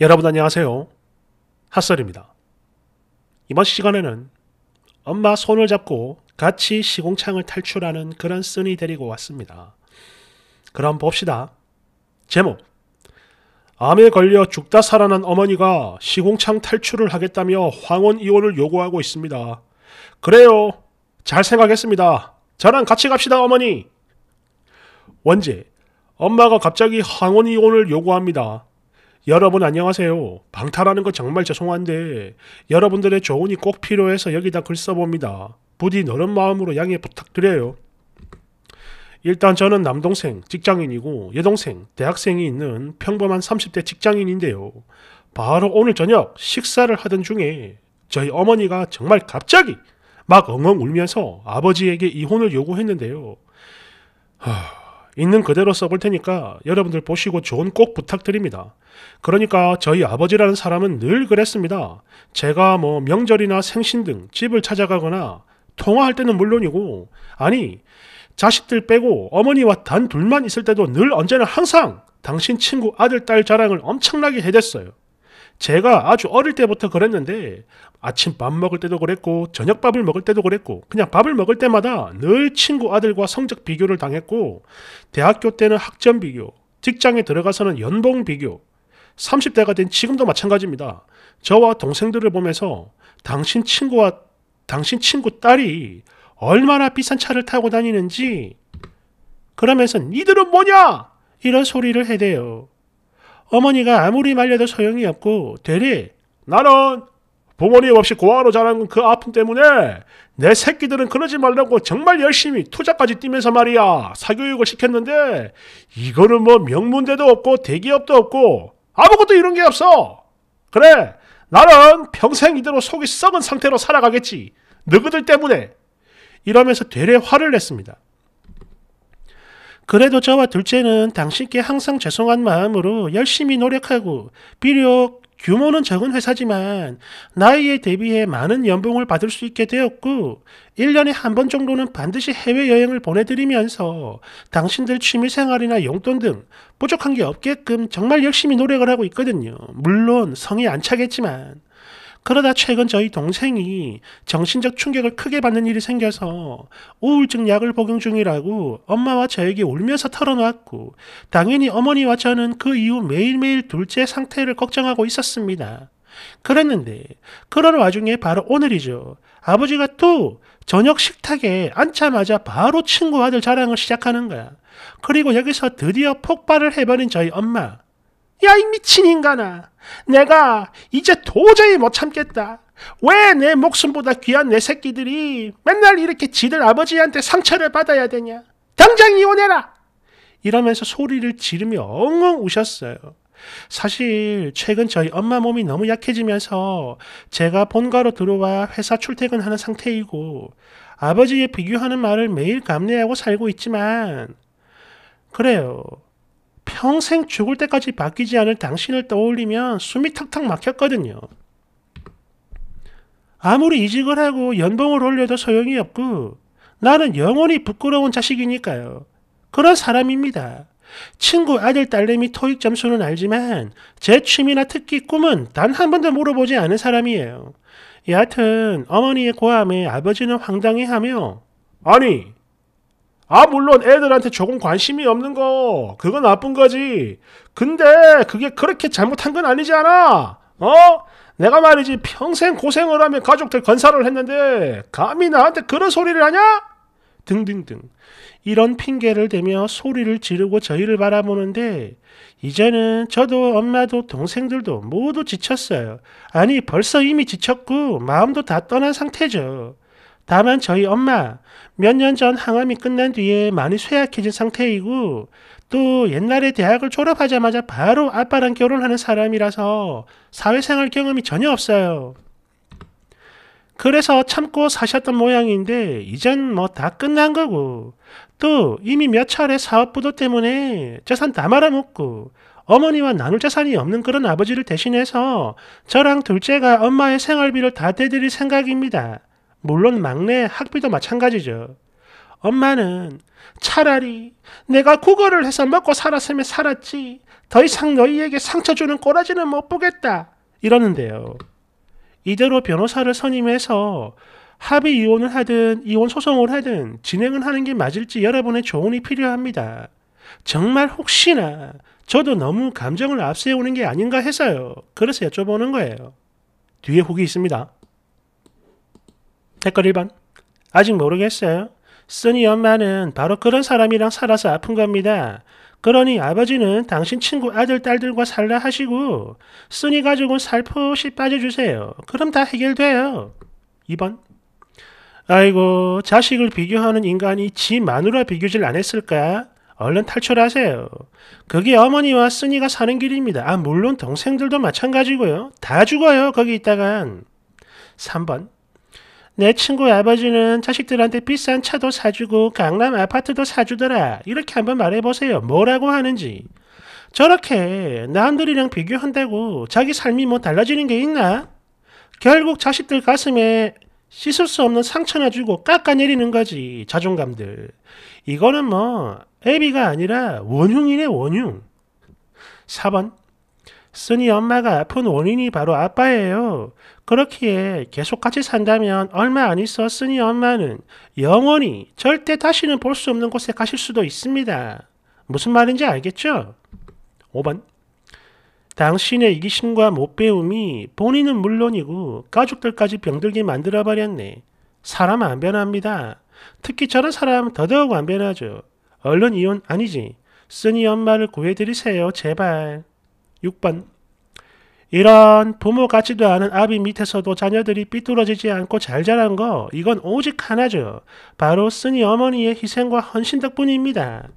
여러분 안녕하세요. 핫설입니다. 이번 시간에는 엄마 손을 잡고 같이 시공창을 탈출하는 그런 쓴이 데리고 왔습니다. 그럼 봅시다. 제목 암에 걸려 죽다 살아난 어머니가 시공창 탈출을 하겠다며 황혼 이혼을 요구하고 있습니다. 그래요. 잘 생각했습니다. 저랑 같이 갑시다 어머니. 원제 엄마가 갑자기 황혼 이혼을 요구합니다. 여러분 안녕하세요. 방탈하는 거 정말 죄송한데 여러분들의 조언이 꼭 필요해서 여기다 글 써봅니다. 부디 너른 마음으로 양해 부탁드려요. 일단 저는 남동생, 직장인이고 여동생, 대학생이 있는 평범한 30대 직장인인데요. 바로 오늘 저녁 식사를 하던 중에 저희 어머니가 정말 갑자기 막 엉엉 울면서 아버지에게 이혼을 요구했는데요. 하... 있는 그대로 써볼 테니까 여러분들 보시고 조언 꼭 부탁드립니다. 그러니까 저희 아버지라는 사람은 늘 그랬습니다. 제가 뭐 명절이나 생신 등 집을 찾아가거나 통화할 때는 물론이고, 아니, 자식들 빼고 어머니와 단 둘만 있을 때도 늘 언제나 항상 당신 친구 아들, 딸 자랑을 엄청나게 해댔어요. 제가 아주 어릴 때부터 그랬는데 아침밥 먹을 때도 그랬고 저녁밥을 먹을 때도 그랬고 그냥 밥을 먹을 때마다 늘 친구 아들과 성적 비교를 당했고 대학교 때는 학점 비교, 직장에 들어가서는 연봉 비교, 30대가 된 지금도 마찬가지입니다. 저와 동생들을 보면서 당신 친구와 당신 친구 딸이 얼마나 비싼 차를 타고 다니는지 그러면서 니들은 뭐냐 이런 소리를 해대요. 어머니가 아무리 말려도 소용이 없고 되리 나는 부모님 없이 고아로 자란 그 아픔 때문에 내 새끼들은 그러지 말라고 정말 열심히 투자까지 뛰면서 말이야 사교육을 시켰는데 이거는 뭐 명문대도 없고 대기업도 없고 아무것도 이런 게 없어 그래 나는 평생 이대로 속이 썩은 상태로 살아가겠지 너그들 때문에 이러면서 되레 화를 냈습니다 그래도 저와 둘째는 당신께 항상 죄송한 마음으로 열심히 노력하고 비록 규모는 적은 회사지만 나이에 대비해 많은 연봉을 받을 수 있게 되었고 1년에 한 번 정도는 반드시 해외여행을 보내드리면서 당신들 취미생활이나 용돈 등 부족한 게 없게끔 정말 열심히 노력을 하고 있거든요. 물론 성이 안 차겠지만 그러다 최근 저희 동생이 정신적 충격을 크게 받는 일이 생겨서 우울증 약을 복용 중이라고 엄마와 저에게 울면서 털어놓았고 당연히 어머니와 저는 그 이후 매일매일 둘째 상태를 걱정하고 있었습니다. 그랬는데 그런 와중에 바로 오늘이죠. 아버지가 또 저녁 식탁에 앉자마자 바로 친구 아들 자랑을 시작하는 거야. 그리고 여기서 드디어 폭발을 해버린 저희 엄마. 야, 이 미친 인간아. 내가 이제 도저히 못 참겠다. 왜 내 목숨보다 귀한 내 새끼들이 맨날 이렇게 지들 아버지한테 상처를 받아야 되냐? 당장 이혼해라! 이러면서 소리를 지르며 엉엉 우셨어요. 사실 최근 저희 엄마 몸이 너무 약해지면서 제가 본가로 들어와 회사 출퇴근하는 상태이고 아버지의 비교하는 말을 매일 감내하고 살고 있지만 그래요. 평생 죽을 때까지 바뀌지 않을 당신을 떠올리면 숨이 탁탁 막혔거든요. 아무리 이직을 하고 연봉을 올려도 소용이 없고 나는 영원히 부끄러운 자식이니까요. 그런 사람입니다. 친구 아들 딸내미 토익 점수는 알지만 제 취미나 특기 꿈은 단 한 번도 물어보지 않은 사람이에요. 여하튼 어머니의 고함에 아버지는 황당해하며 아니 아 물론 애들한테 조금 관심이 없는 거 그건 나쁜 거지 근데 그게 그렇게 잘못한 건 아니지 않아 어? 내가 말이지 평생 고생을 하며 가족들 건사를 했는데 감히 나한테 그런 소리를 하냐? 등등등 이런 핑계를 대며 소리를 지르고 저희를 바라보는데 이제는 저도 엄마도 동생들도 모두 지쳤어요. 아니 벌써 이미 지쳤고 마음도 다 떠난 상태죠. 다만 저희 엄마 몇 년 전 항암이 끝난 뒤에 많이 쇠약해진 상태이고 또 옛날에 대학을 졸업하자마자 바로 아빠랑 결혼하는 사람이라서 사회생활 경험이 전혀 없어요. 그래서 참고 사셨던 모양인데 이젠 뭐 다 끝난 거고 또 이미 몇 차례 사업부도 때문에 재산 다 말아먹고 어머니와 나눌 재산이 없는 그런 아버지를 대신해서 저랑 둘째가 엄마의 생활비를 다 대드릴 생각입니다. 물론 막내 학비도 마찬가지죠. 엄마는 차라리 내가 국어를 해서 먹고 살았으면 살았지 더 이상 너희에게 상처 주는 꼬라지는 못 보겠다 이러는데요. 이대로 변호사를 선임해서 합의 이혼을 하든 이혼 소송을 하든 진행을 하는 게 맞을지 여러분의 조언이 필요합니다. 정말 혹시나 저도 너무 감정을 앞세우는 게 아닌가 해서요. 그래서 여쭤보는 거예요. 뒤에 후기 있습니다. 댓글 1번. 아직 모르겠어요. 쓰니 엄마는 바로 그런 사람이랑 살아서 아픈 겁니다. 그러니 아버지는 당신 친구 아들, 딸들과 살라 하시고, 쓰니 가족은 살포시 빠져주세요. 그럼 다 해결돼요. 2번. 아이고, 자식을 비교하는 인간이 지 마누라 비교질 안 했을까? 얼른 탈출하세요. 그게 어머니와 쓰니가 사는 길입니다. 아, 물론 동생들도 마찬가지고요. 다 죽어요, 거기 있다간. 3번. 내 친구 아버지는 자식들한테 비싼 차도 사주고 강남 아파트도 사주더라. 이렇게 한번 말해보세요. 뭐라고 하는지. 저렇게 남들이랑 비교한다고 자기 삶이 뭐 달라지는 게 있나? 결국 자식들 가슴에 씻을 수 없는 상처나 주고 깎아내리는 거지 자존감들 이거는 뭐 애비가 아니라 원흉이네 원흉 4번 쓰니 엄마가 아픈 원인이 바로 아빠예요. 그렇기에 계속 같이 산다면 얼마 안 있어 쓰니 엄마는 영원히 절대 다시는 볼 수 없는 곳에 가실 수도 있습니다. 무슨 말인지 알겠죠? 5번. 당신의 이기심과 못 배움이 본인은 물론이고 가족들까지 병들게 만들어버렸네. 사람 안 변합니다. 특히 저런 사람 더더욱 안 변하죠. 얼른 이혼 아니지. 쓰니 엄마를 구해드리세요, 제발. 6번 이런 부모 같지도 않은 아비 밑에서도 자녀들이 삐뚤어지지 않고 잘 자란 거 이건 오직 하나죠. 바로 쓰니 어머니의 희생과 헌신 덕분입니다.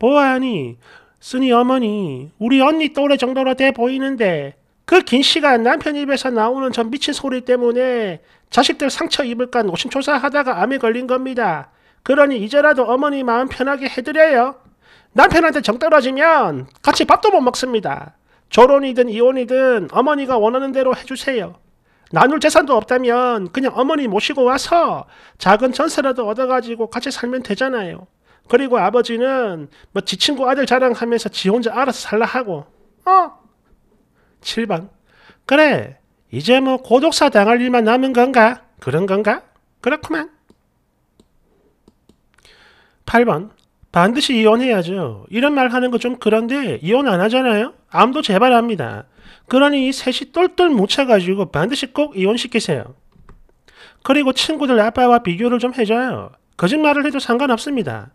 보아하니 쓰니 어머니 우리 언니 또래 정도로 돼 보이는데 그 긴 시간 남편 입에서 나오는 저 미친 소리 때문에 자식들 상처 입을까 노심초사하다가 암에 걸린 겁니다. 그러니 이제라도 어머니 마음 편하게 해드려요. 남편한테 정 떨어지면 같이 밥도 못 먹습니다. 결혼이든 이혼이든 어머니가 원하는 대로 해주세요. 나눌 재산도 없다면 그냥 어머니 모시고 와서 작은 전세라도 얻어가지고 같이 살면 되잖아요. 그리고 아버지는 뭐 지 친구 아들 자랑하면서 지 혼자 알아서 살라 하고 어? 7번 그래 이제 뭐 고독사 당할 일만 남은 건가? 그런 건가? 그렇구만. 8번 반드시 이혼해야죠. 이런 말 하는 거 좀 그런데 이혼 안 하잖아요. 암도 재발합니다. 그러니 셋이 똘똘 뭉쳐가지고 반드시 꼭 이혼시키세요. 그리고 친구들 아빠와 비교를 좀 해줘요. 거짓말을 해도 상관없습니다.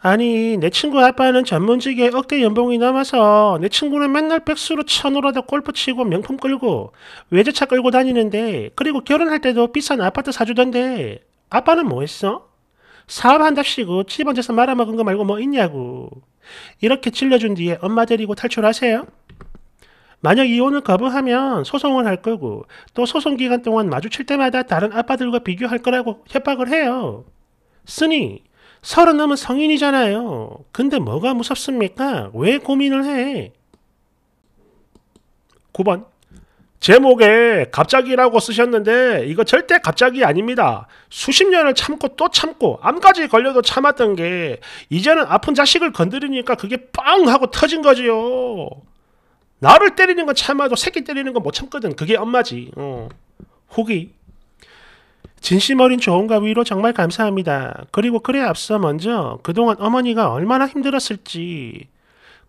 아니 내 친구 아빠는 전문직에 억대 연봉이 남아서 내 친구는 맨날 백수로 천으로도 골프 치고 명품 끌고 외제차 끌고 다니는데 그리고 결혼할 때도 비싼 아파트 사주던데 아빠는 뭐했어? 사업한답시고 집안에서 말아먹은 거 말고 뭐 있냐고. 이렇게 질려준 뒤에 엄마 데리고 탈출하세요. 만약 이혼을 거부하면 소송을 할 거고 또 소송 기간 동안 마주칠 때마다 다른 아빠들과 비교할 거라고 협박을 해요. 쓰니 서른 넘은 성인이잖아요. 근데 뭐가 무섭습니까? 왜 고민을 해? 9번 제목에 갑자기라고 쓰셨는데 이거 절대 갑자기 아닙니다. 수십 년을 참고 또 참고 암까지 걸려도 참았던 게 이제는 아픈 자식을 건드리니까 그게 빵 하고 터진 거지요. 나를 때리는 건 참아도 새끼 때리는 건 못 참거든. 그게 엄마지. 어. 호기. 진심 어린 조언과 위로 정말 감사합니다. 그리고 그래 앞서 먼저 그동안 어머니가 얼마나 힘들었을지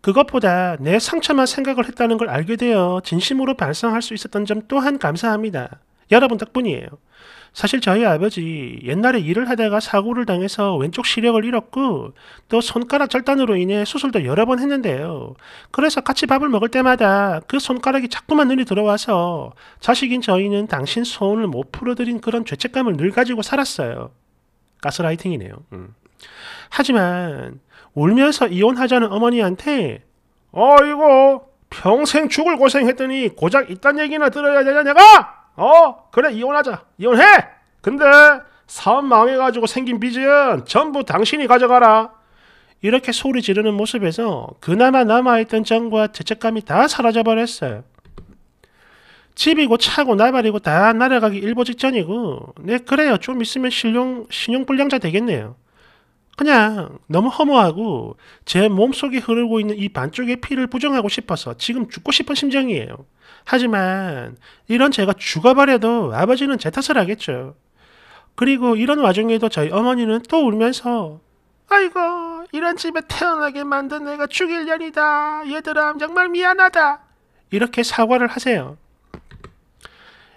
그것보다 내 상처만 생각을 했다는 걸 알게 되어 진심으로 반성할 수 있었던 점 또한 감사합니다. 여러분 덕분이에요. 사실 저희 아버지 옛날에 일을 하다가 사고를 당해서 왼쪽 시력을 잃었고 또 손가락 절단으로 인해 수술도 여러 번 했는데요. 그래서 같이 밥을 먹을 때마다 그 손가락이 자꾸만 눈에 들어와서 자식인 저희는 당신 소원을 못 풀어드린 그런 죄책감을 늘 가지고 살았어요. 가스라이팅이네요. 음. 하지만 울면서 이혼하자는 어머니한테 어이고 평생 죽을 고생했더니 고작 이딴 얘기나 들어야 되냐 내가? 어 그래 이혼하자 이혼해 근데 사업 망해가지고 생긴 빚은 전부 당신이 가져가라 이렇게 소리 지르는 모습에서 그나마 남아있던 정과 죄책감이 다 사라져버렸어요 집이고 차고 나발이고 다 날아가기 일보 직전이고 네 그래요 좀 있으면 신용, 신용불량자 되겠네요 그냥 너무 허무하고 제 몸속에 흐르고 있는 이 반쪽의 피를 부정하고 싶어서 지금 죽고 싶은 심정이에요. 하지만 이런 제가 죽어버려도 아버지는 제 탓을 하겠죠. 그리고 이런 와중에도 저희 어머니는 또 울면서 아이고 이런 집에 태어나게 만든 내가 죽일 년이다. 얘들아 정말 미안하다. 이렇게 사과를 하세요.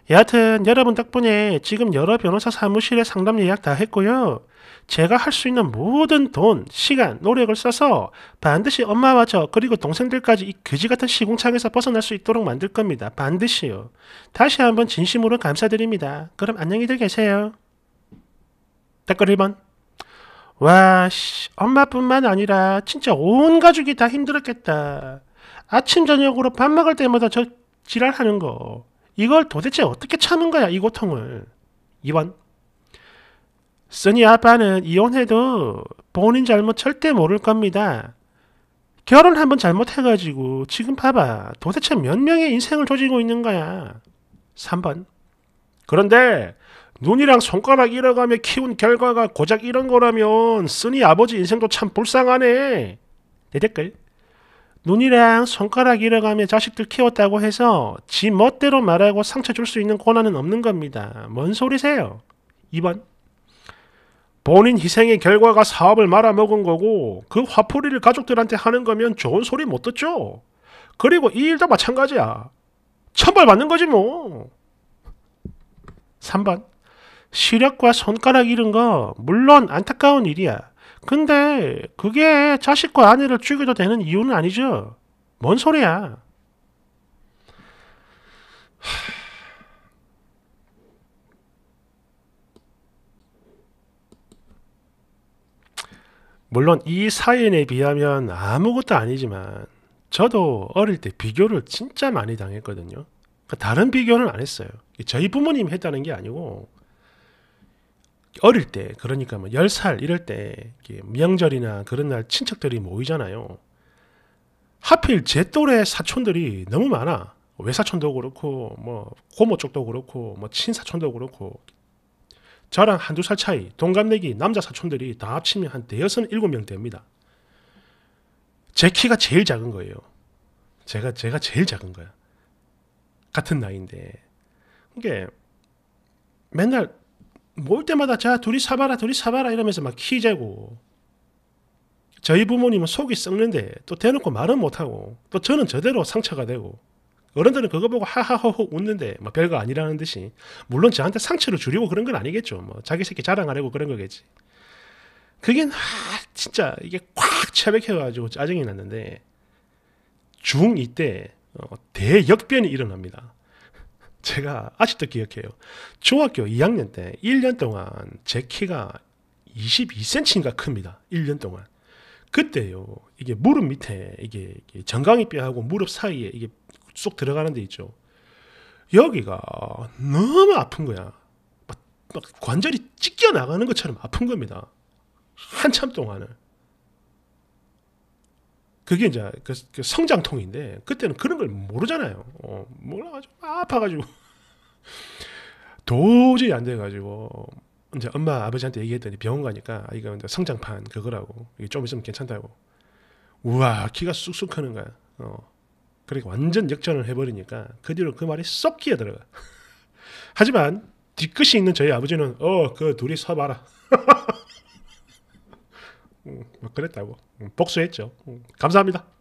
여하튼 여러분 덕분에 지금 여러 변호사 사무실에 상담 예약 다 했고요. 제가 할 수 있는 모든 돈, 시간, 노력을 써서 반드시 엄마와 저 그리고 동생들까지 이 그지 같은 시공창에서 벗어날 수 있도록 만들 겁니다. 반드시요. 다시 한번 진심으로 감사드립니다. 그럼 안녕히들 계세요. 댓글 1번. 와, 씨, 엄마뿐만 아니라 진짜 온 가족이 다 힘들었겠다. 아침 저녁으로 밥 먹을 때마다 저 지랄하는 거. 이걸 도대체 어떻게 참은 거야, 이 고통을. 2번. 써니 아빠는 이혼해도 본인 잘못 절대 모를 겁니다. 결혼 한번 잘못해가지고 지금 봐봐 도대체 몇 명의 인생을 조지고 있는 거야. 3번 그런데 눈이랑 손가락 잃어가며 키운 결과가 고작 이런 거라면 쓰니 아버지 인생도 참 불쌍하네. 내 네 댓글 눈이랑 손가락 잃어가며 자식들 키웠다고 해서 지 멋대로 말하고 상처 줄 수 있는 권한은 없는 겁니다. 뭔 소리세요? 2번 본인 희생의 결과가 사업을 말아먹은 거고 그 화풀이를 가족들한테 하는 거면 좋은 소리 못 듣죠. 그리고 이 일도 마찬가지야. 천벌받는 거지 뭐. 3번 시력과 손가락 잃은 거 물론 안타까운 일이야. 근데 그게 자식과 아내를 죽여도 되는 이유는 아니죠. 뭔 소리야. 물론 이 사연에 비하면 아무것도 아니지만 저도 어릴 때 비교를 진짜 많이 당했거든요. 그러니까 다른 비교는 안 했어요. 저희 부모님 했다는 게 아니고 어릴 때 그러니까 뭐 10살 이럴 때 명절이나 그런 날 친척들이 모이잖아요. 하필 제 또래 사촌들이 너무 많아. 외사촌도 그렇고 뭐 고모 쪽도 그렇고 뭐 친사촌도 그렇고 저랑 한두 살 차이, 동갑내기 남자 사촌들이 다 합치면 한 대여섯 일곱 명 됩니다. 제 키가 제일 작은 거예요. 제가 제가 제일 작은 거야. 같은 나이인데 이게 그러니까 맨날 모일 때마다 자 둘이 사봐라 둘이 사봐라 이러면서 막 키 재고 저희 부모님은 속이 썩는데 또 대놓고 말은 못하고 또 저는 저대로 상처가 되고 어른들은 그거 보고 하하허허 웃는데 뭐 별거 아니라는 듯이 물론 저한테 상처를 주려고 그런 건 아니겠죠. 뭐 자기 새끼 자랑하려고 그런 거겠지. 그게 아, 진짜 이게 꽉 차백해가지고 짜증이 났는데 중2 때 어, 대역변이 일어납니다. 제가 아직도 기억해요. 중학교 2학년 때 1년 동안 제 키가 22cm인가 큽니다. 1년 동안. 그때요. 이게 무릎 밑에 이게 정강이 뼈하고 무릎 사이에 이게 쏙 들어가는 데 있죠. 여기가 너무 아픈 거야. 막, 막 관절이 찢겨 나가는 것처럼 아픈 겁니다. 한참 동안은 그게 이제 그, 그 성장통인데 그때는 그런 걸 모르잖아요. 어, 몰라가지고 아파가지고 도저히 안 돼가지고 이제 엄마 아버지한테 얘기했더니 병원 가니까 아, 이거 이제 성장판 그거라고 이게 좀 있으면 괜찮다고. 우와 키가 쑥쑥 크는 거야. 어. 그렇게 완전 역전을 해버리니까 그 뒤로 그 말이 쏙 끼어 들어가. 하지만 뒤끝이 있는 저희 아버지는 어그 둘이 서봐라. 음, 막 그랬다고 음, 복수했죠. 음, 감사합니다.